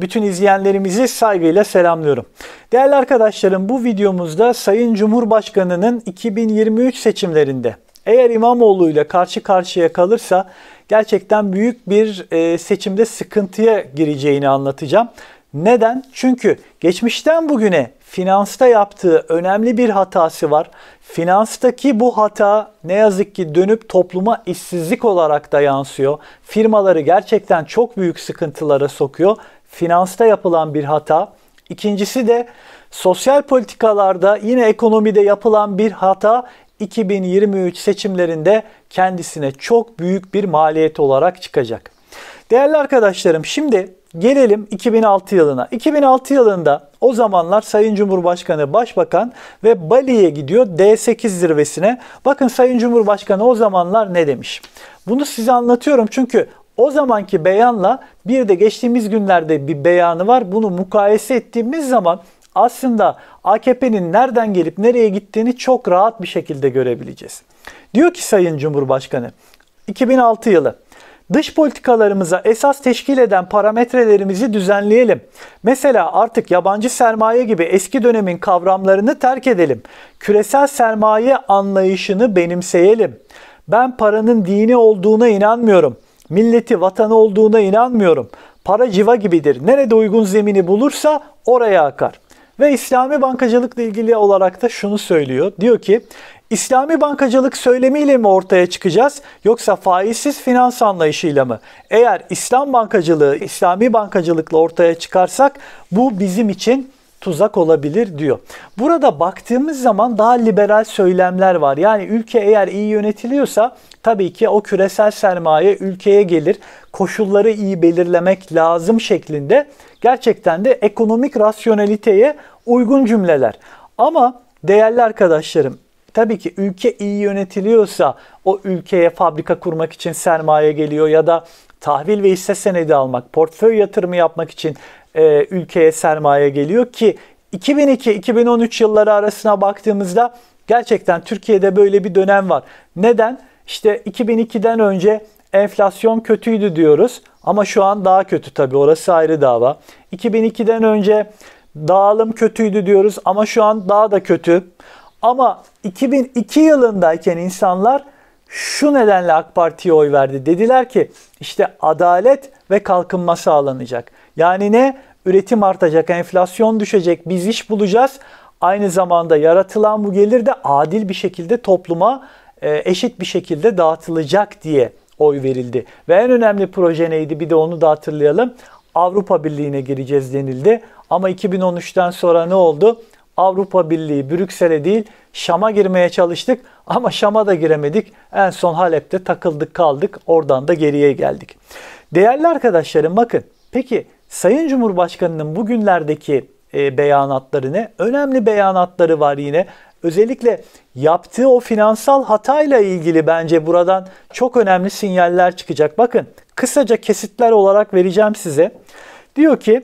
Bütün izleyenlerimizi saygıyla selamlıyorum. Değerli arkadaşlarım bu videomuzda Sayın Cumhurbaşkanı'nın 2023 seçimlerinde eğer İmamoğlu ile karşı karşıya kalırsa gerçekten büyük bir e, seçimde sıkıntıya gireceğini anlatacağım. Neden? Çünkü geçmişten bugüne finansta yaptığı önemli bir hatası var. Finanstaki bu hata ne yazık ki dönüp topluma işsizlik olarak da yansıyor. Firmaları gerçekten çok büyük sıkıntılara sokuyor. Finansta yapılan bir hata. İkincisi de sosyal politikalarda yine ekonomide yapılan bir hata 2023 seçimlerinde kendisine çok büyük bir maliyet olarak çıkacak. Değerli arkadaşlarım şimdi Gelelim 2006 yılına. 2006 yılında o zamanlar Sayın Cumhurbaşkanı, Başbakan ve Bali'ye gidiyor D8 zirvesine. Bakın Sayın Cumhurbaşkanı o zamanlar ne demiş? Bunu size anlatıyorum çünkü o zamanki beyanla bir de geçtiğimiz günlerde bir beyanı var. Bunu mukayese ettiğimiz zaman aslında AKP'nin nereden gelip nereye gittiğini çok rahat bir şekilde görebileceğiz. Diyor ki Sayın Cumhurbaşkanı 2006 yılı Dış politikalarımıza esas teşkil eden parametrelerimizi düzenleyelim. Mesela artık yabancı sermaye gibi eski dönemin kavramlarını terk edelim. Küresel sermaye anlayışını benimseyelim. Ben paranın dini olduğuna inanmıyorum. Milleti vatanı olduğuna inanmıyorum. Para civa gibidir. Nerede uygun zemini bulursa oraya akar. Ve İslami bankacılıkla ilgili olarak da şunu söylüyor. Diyor ki İslami bankacılık söylemiyle mi ortaya çıkacağız yoksa faizsiz finans anlayışıyla mı? Eğer İslam bankacılığı İslami bankacılıkla ortaya çıkarsak bu bizim için tuzak olabilir diyor. Burada baktığımız zaman daha liberal söylemler var. Yani ülke eğer iyi yönetiliyorsa tabii ki o küresel sermaye ülkeye gelir. Koşulları iyi belirlemek lazım şeklinde gerçekten de ekonomik rasyoneliteye uygun cümleler. Ama değerli arkadaşlarım Tabii ki ülke iyi yönetiliyorsa o ülkeye fabrika kurmak için sermaye geliyor ya da tahvil ve hisse senedi almak, portföy yatırımı yapmak için e, ülkeye sermaye geliyor ki 2002-2013 yılları arasına baktığımızda gerçekten Türkiye'de böyle bir dönem var. Neden? İşte 2002'den önce enflasyon kötüydü diyoruz ama şu an daha kötü tabii orası ayrı dava. 2002'den önce dağılım kötüydü diyoruz ama şu an daha da kötü. Ama 2002 yılındayken insanlar şu nedenle AK Parti'ye oy verdi. Dediler ki işte adalet ve kalkınma sağlanacak. Yani ne? Üretim artacak, enflasyon düşecek, biz iş bulacağız. Aynı zamanda yaratılan bu gelir de adil bir şekilde topluma e, eşit bir şekilde dağıtılacak diye oy verildi. Ve en önemli proje neydi? Bir de onu da hatırlayalım. Avrupa Birliği'ne gireceğiz denildi. Ama 2013'ten sonra ne oldu? Avrupa Birliği Brüksel'e değil Şam'a girmeye çalıştık ama Şam'a da giremedik. En son Halep'te takıldık kaldık oradan da geriye geldik. Değerli arkadaşlarım bakın peki Sayın Cumhurbaşkanı'nın bugünlerdeki e, beyanatları ne? Önemli beyanatları var yine. Özellikle yaptığı o finansal hatayla ilgili bence buradan çok önemli sinyaller çıkacak. Bakın kısaca kesitler olarak vereceğim size. Diyor ki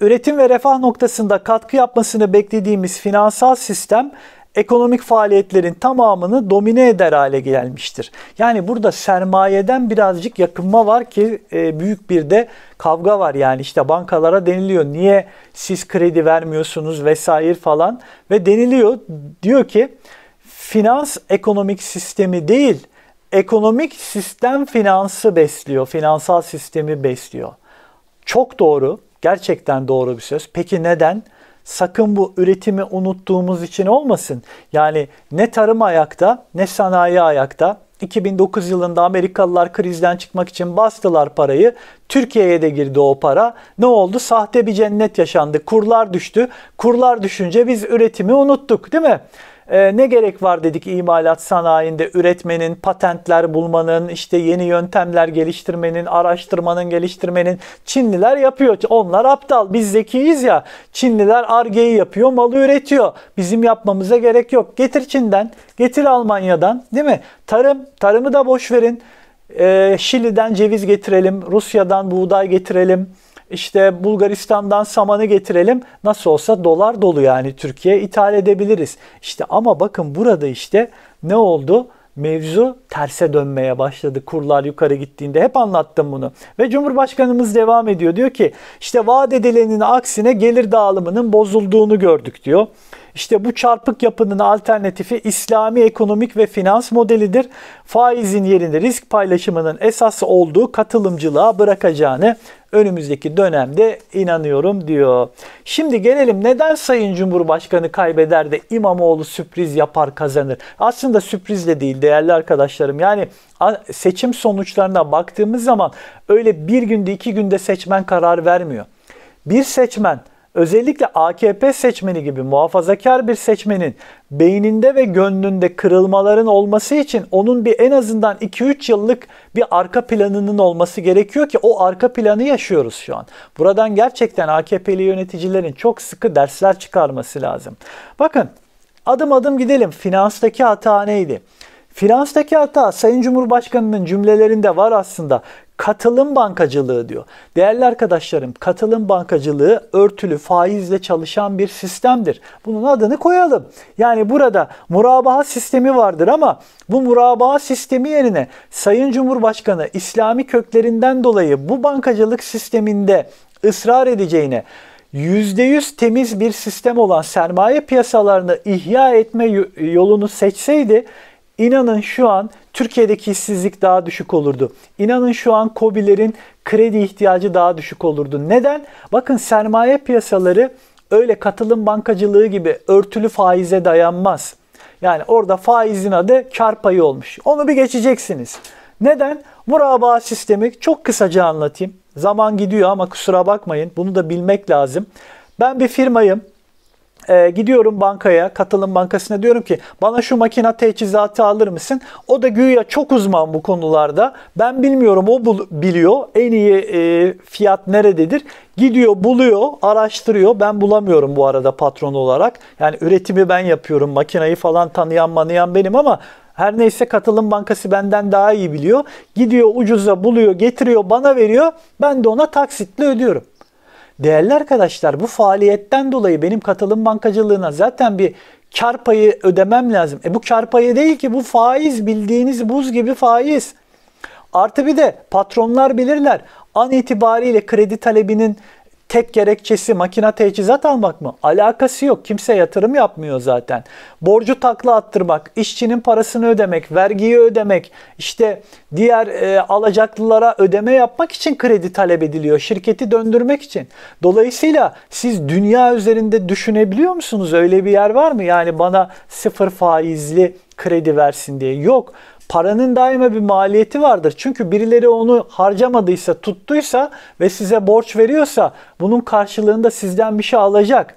Üretim ve refah noktasında katkı yapmasını beklediğimiz finansal sistem ekonomik faaliyetlerin tamamını domine eder hale gelmiştir. Yani burada sermayeden birazcık yakınma var ki e, büyük bir de kavga var yani işte bankalara deniliyor niye siz kredi vermiyorsunuz vesaire falan ve deniliyor diyor ki finans ekonomik sistemi değil ekonomik sistem finansı besliyor finansal sistemi besliyor. Çok doğru. Gerçekten doğru bir söz. Peki neden? Sakın bu üretimi unuttuğumuz için olmasın. Yani ne tarım ayakta ne sanayi ayakta. 2009 yılında Amerikalılar krizden çıkmak için bastılar parayı. Türkiye'ye de girdi o para. Ne oldu? Sahte bir cennet yaşandı. Kurlar düştü. Kurlar düşünce biz üretimi unuttuk değil mi? E, ne gerek var dedik imalat sanayinde üretmenin, patentler bulmanın, işte yeni yöntemler geliştirmenin, araştırmanın, geliştirmenin. Çinliler yapıyor. Onlar aptal. Biz zekiyiz ya. Çinliler argeyi yapıyor, malı üretiyor. Bizim yapmamıza gerek yok. Getir Çin'den, getir Almanya'dan değil mi? Tarım, tarımı da boş verin. E, Şili'den ceviz getirelim, Rusya'dan buğday getirelim. İşte Bulgaristan'dan samanı getirelim. Nasıl olsa dolar dolu yani Türkiye ithal edebiliriz. İşte ama bakın burada işte ne oldu? mevzu terse dönmeye başladı kurlar yukarı gittiğinde. Hep anlattım bunu. Ve Cumhurbaşkanımız devam ediyor. Diyor ki işte vaat edilenin aksine gelir dağılımının bozulduğunu gördük diyor. İşte bu çarpık yapının alternatifi İslami ekonomik ve finans modelidir. Faizin yerini risk paylaşımının esas olduğu katılımcılığa bırakacağını önümüzdeki dönemde inanıyorum diyor. Şimdi gelelim neden Sayın Cumhurbaşkanı kaybeder de İmamoğlu sürpriz yapar kazanır? Aslında sürprizle değil değerli arkadaşlarım. Yani seçim sonuçlarına baktığımız zaman öyle bir günde iki günde seçmen karar vermiyor. Bir seçmen özellikle AKP seçmeni gibi muhafazakar bir seçmenin beyninde ve gönlünde kırılmaların olması için onun bir en azından 2-3 yıllık bir arka planının olması gerekiyor ki o arka planı yaşıyoruz şu an. Buradan gerçekten AKP'li yöneticilerin çok sıkı dersler çıkarması lazım. Bakın adım adım gidelim. Finanstaki hata neydi? Finanstaki hata Sayın Cumhurbaşkanı'nın cümlelerinde var aslında. Katılım bankacılığı diyor. Değerli arkadaşlarım, katılım bankacılığı örtülü faizle çalışan bir sistemdir. Bunun adını koyalım. Yani burada murabaha sistemi vardır ama bu murabaha sistemi yerine Sayın Cumhurbaşkanı İslami köklerinden dolayı bu bankacılık sisteminde ısrar edeceğine %100 temiz bir sistem olan sermaye piyasalarını ihya etme yolunu seçseydi inanın şu an Türkiye'deki işsizlik daha düşük olurdu. İnanın şu an COBİ'lerin kredi ihtiyacı daha düşük olurdu. Neden? Bakın sermaye piyasaları öyle katılım bankacılığı gibi örtülü faize dayanmaz. Yani orada faizin adı kar payı olmuş. Onu bir geçeceksiniz. Neden? Murabaa sistemi çok kısaca anlatayım. Zaman gidiyor ama kusura bakmayın. Bunu da bilmek lazım. Ben bir firmayım e, gidiyorum bankaya, katılım bankasına diyorum ki bana şu makina teçhizatı alır mısın? O da güya çok uzman bu konularda. Ben bilmiyorum o bul- biliyor. En iyi e, fiyat nerededir? Gidiyor, buluyor, araştırıyor. Ben bulamıyorum bu arada patron olarak. Yani üretimi ben yapıyorum. Makinayı falan tanıyan manayan benim ama her neyse katılım bankası benden daha iyi biliyor. Gidiyor ucuza buluyor, getiriyor, bana veriyor. Ben de ona taksitle ödüyorum. Değerli arkadaşlar bu faaliyetten dolayı benim katılım bankacılığına zaten bir kar payı ödemem lazım. E bu kar payı değil ki bu faiz bildiğiniz buz gibi faiz. Artı bir de patronlar bilirler. An itibariyle kredi talebinin tek gerekçesi makina teçhizat almak mı? Alakası yok. Kimse yatırım yapmıyor zaten. Borcu takla attırmak, işçinin parasını ödemek, vergiyi ödemek, işte diğer e, alacaklılara ödeme yapmak için kredi talep ediliyor. Şirketi döndürmek için. Dolayısıyla siz dünya üzerinde düşünebiliyor musunuz? Öyle bir yer var mı? Yani bana sıfır faizli kredi versin diye. Yok paranın daima bir maliyeti vardır. Çünkü birileri onu harcamadıysa, tuttuysa ve size borç veriyorsa bunun karşılığında sizden bir şey alacak.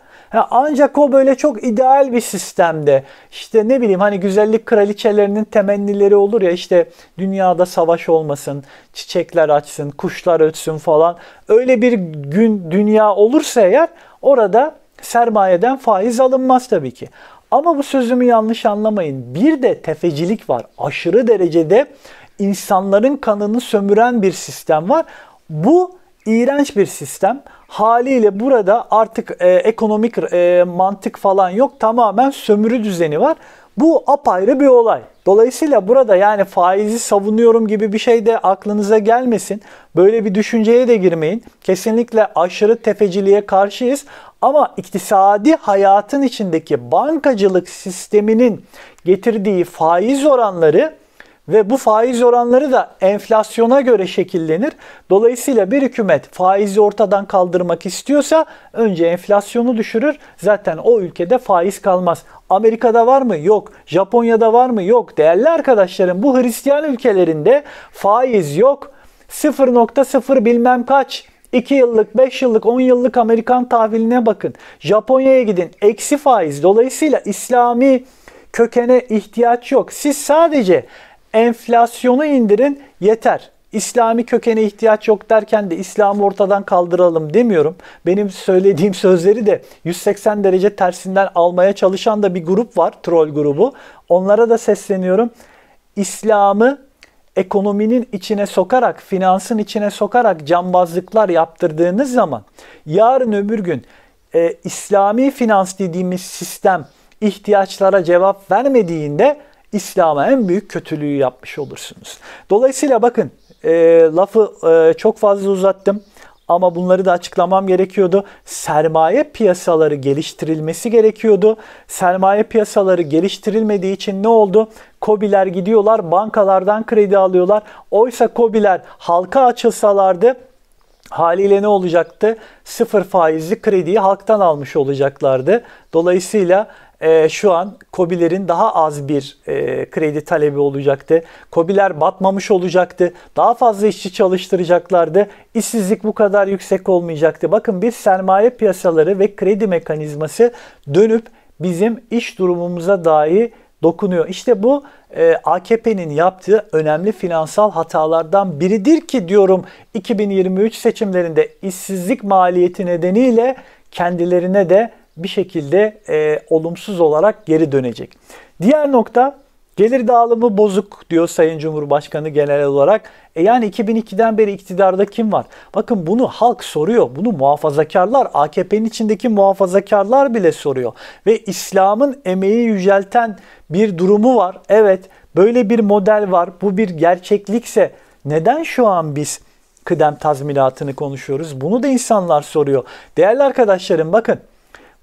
ancak o böyle çok ideal bir sistemde işte ne bileyim hani güzellik kraliçelerinin temennileri olur ya işte dünyada savaş olmasın, çiçekler açsın, kuşlar ötsün falan. Öyle bir gün dünya olursa eğer orada sermayeden faiz alınmaz tabii ki. Ama bu sözümü yanlış anlamayın. Bir de tefecilik var. Aşırı derecede insanların kanını sömüren bir sistem var. Bu iğrenç bir sistem. Haliyle burada artık e, ekonomik e, mantık falan yok. Tamamen sömürü düzeni var. Bu apayrı bir olay. Dolayısıyla burada yani faizi savunuyorum gibi bir şey de aklınıza gelmesin. Böyle bir düşünceye de girmeyin. Kesinlikle aşırı tefeciliğe karşıyız. Ama iktisadi hayatın içindeki bankacılık sisteminin getirdiği faiz oranları ve bu faiz oranları da enflasyona göre şekillenir. Dolayısıyla bir hükümet faizi ortadan kaldırmak istiyorsa önce enflasyonu düşürür. Zaten o ülkede faiz kalmaz. Amerika'da var mı? Yok. Japonya'da var mı? Yok. Değerli arkadaşlarım bu Hristiyan ülkelerinde faiz yok. 0.0 bilmem kaç 2 yıllık, 5 yıllık, 10 yıllık Amerikan tahviline bakın. Japonya'ya gidin. Eksi faiz. Dolayısıyla İslami kökene ihtiyaç yok. Siz sadece enflasyonu indirin yeter. İslami kökene ihtiyaç yok derken de İslam'ı ortadan kaldıralım demiyorum. Benim söylediğim sözleri de 180 derece tersinden almaya çalışan da bir grup var, troll grubu. Onlara da sesleniyorum. İslam'ı ekonominin içine sokarak, finansın içine sokarak cambazlıklar yaptırdığınız zaman yarın öbür gün e, İslami finans dediğimiz sistem ihtiyaçlara cevap vermediğinde İslam'a en büyük kötülüğü yapmış olursunuz. Dolayısıyla bakın e, lafı e, çok fazla uzattım ama bunları da açıklamam gerekiyordu. Sermaye piyasaları geliştirilmesi gerekiyordu. Sermaye piyasaları geliştirilmediği için ne oldu? Kobiler gidiyorlar, bankalardan kredi alıyorlar. Oysa Kobiler halka açılsalardı haliyle ne olacaktı? Sıfır faizli krediyi halktan almış olacaklardı. Dolayısıyla e, şu an COBİ'lerin daha az bir e, kredi talebi olacaktı. COBİ'ler batmamış olacaktı. Daha fazla işçi çalıştıracaklardı. İşsizlik bu kadar yüksek olmayacaktı. Bakın bir sermaye piyasaları ve kredi mekanizması dönüp bizim iş durumumuza dahi dokunuyor. İşte bu e, AKP'nin yaptığı önemli finansal hatalardan biridir ki diyorum 2023 seçimlerinde işsizlik maliyeti nedeniyle kendilerine de bir şekilde e, olumsuz olarak geri dönecek. Diğer nokta gelir dağılımı bozuk diyor Sayın Cumhurbaşkanı genel olarak. E yani 2002'den beri iktidarda kim var? Bakın bunu halk soruyor. Bunu muhafazakarlar, AKP'nin içindeki muhafazakarlar bile soruyor. Ve İslam'ın emeği yücelten bir durumu var. Evet böyle bir model var. Bu bir gerçeklikse neden şu an biz kıdem tazminatını konuşuyoruz? Bunu da insanlar soruyor. Değerli arkadaşlarım bakın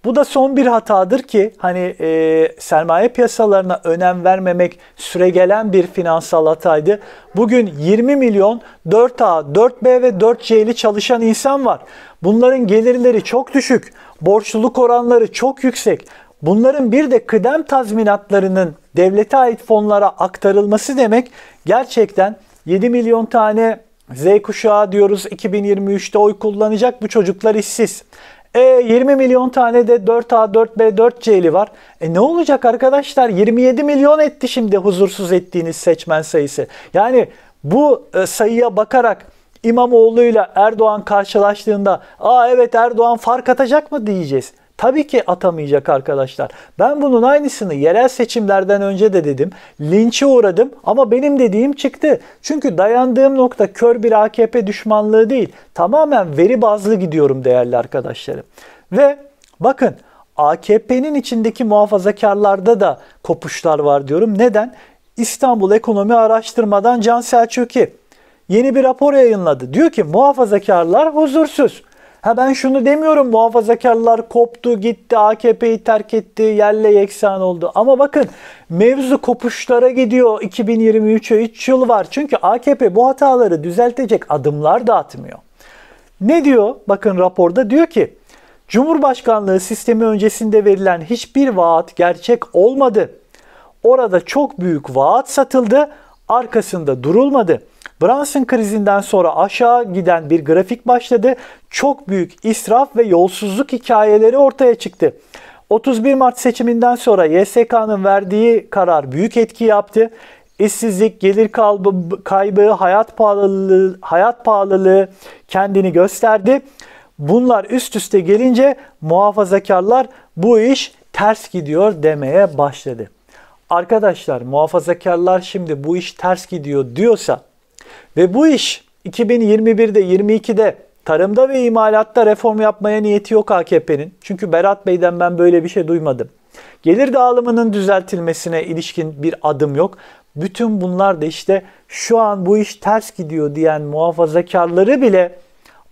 bu da son bir hatadır ki hani e, sermaye piyasalarına önem vermemek süregelen bir finansal hataydı. Bugün 20 milyon 4A, 4B ve 4C'li çalışan insan var. Bunların gelirleri çok düşük, borçluluk oranları çok yüksek. Bunların bir de kıdem tazminatlarının devlete ait fonlara aktarılması demek gerçekten 7 milyon tane Z kuşağı diyoruz 2023'te oy kullanacak bu çocuklar işsiz. E 20 milyon tane de 4A, 4B, 4C'li var. E ne olacak arkadaşlar? 27 milyon etti şimdi huzursuz ettiğiniz seçmen sayısı. Yani bu e, sayıya bakarak İmamoğlu ile Erdoğan karşılaştığında aa evet Erdoğan fark atacak mı diyeceğiz. Tabii ki atamayacak arkadaşlar. Ben bunun aynısını yerel seçimlerden önce de dedim. Linçe uğradım ama benim dediğim çıktı. Çünkü dayandığım nokta kör bir AKP düşmanlığı değil. Tamamen veri bazlı gidiyorum değerli arkadaşlarım. Ve bakın AKP'nin içindeki muhafazakarlarda da kopuşlar var diyorum. Neden? İstanbul Ekonomi Araştırma'dan Can Selçuk'i yeni bir rapor yayınladı. Diyor ki muhafazakarlar huzursuz. Ha ben şunu demiyorum muhafazakarlar koptu gitti AKP'yi terk etti yerle yeksan oldu. Ama bakın mevzu kopuşlara gidiyor 2023'e 3 yıl var. Çünkü AKP bu hataları düzeltecek adımlar da atmıyor. Ne diyor? Bakın raporda diyor ki Cumhurbaşkanlığı sistemi öncesinde verilen hiçbir vaat gerçek olmadı. Orada çok büyük vaat satıldı, arkasında durulmadı. Brunson krizinden sonra aşağı giden bir grafik başladı. Çok büyük israf ve yolsuzluk hikayeleri ortaya çıktı. 31 Mart seçiminden sonra YSK'nın verdiği karar büyük etki yaptı. İşsizlik, gelir kaybı, kaybı hayat pahalılığı, hayat pahalılığı kendini gösterdi. Bunlar üst üste gelince muhafazakarlar bu iş ters gidiyor demeye başladı. Arkadaşlar muhafazakarlar şimdi bu iş ters gidiyor diyorsa ve bu iş 2021'de 22'de tarımda ve imalatta reform yapmaya niyeti yok AKP'nin. Çünkü Berat Bey'den ben böyle bir şey duymadım. Gelir dağılımının düzeltilmesine ilişkin bir adım yok. Bütün bunlar da işte şu an bu iş ters gidiyor diyen muhafazakarları bile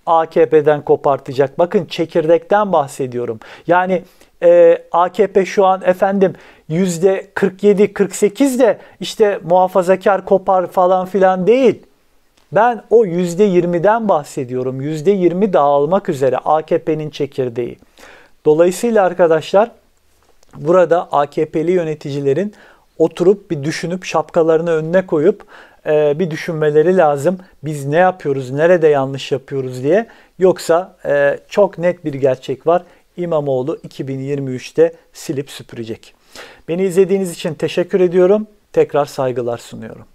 AKP'den kopartacak. Bakın çekirdekten bahsediyorum. Yani e, AKP şu an efendim %47-48 de işte muhafazakar kopar falan filan değil. Ben o %20'den bahsediyorum. %20 dağılmak üzere AKP'nin çekirdeği. Dolayısıyla arkadaşlar burada AKP'li yöneticilerin oturup bir düşünüp şapkalarını önüne koyup e, bir düşünmeleri lazım. Biz ne yapıyoruz, nerede yanlış yapıyoruz diye. Yoksa e, çok net bir gerçek var. İmamoğlu 2023'te silip süpürecek. Beni izlediğiniz için teşekkür ediyorum. Tekrar saygılar sunuyorum.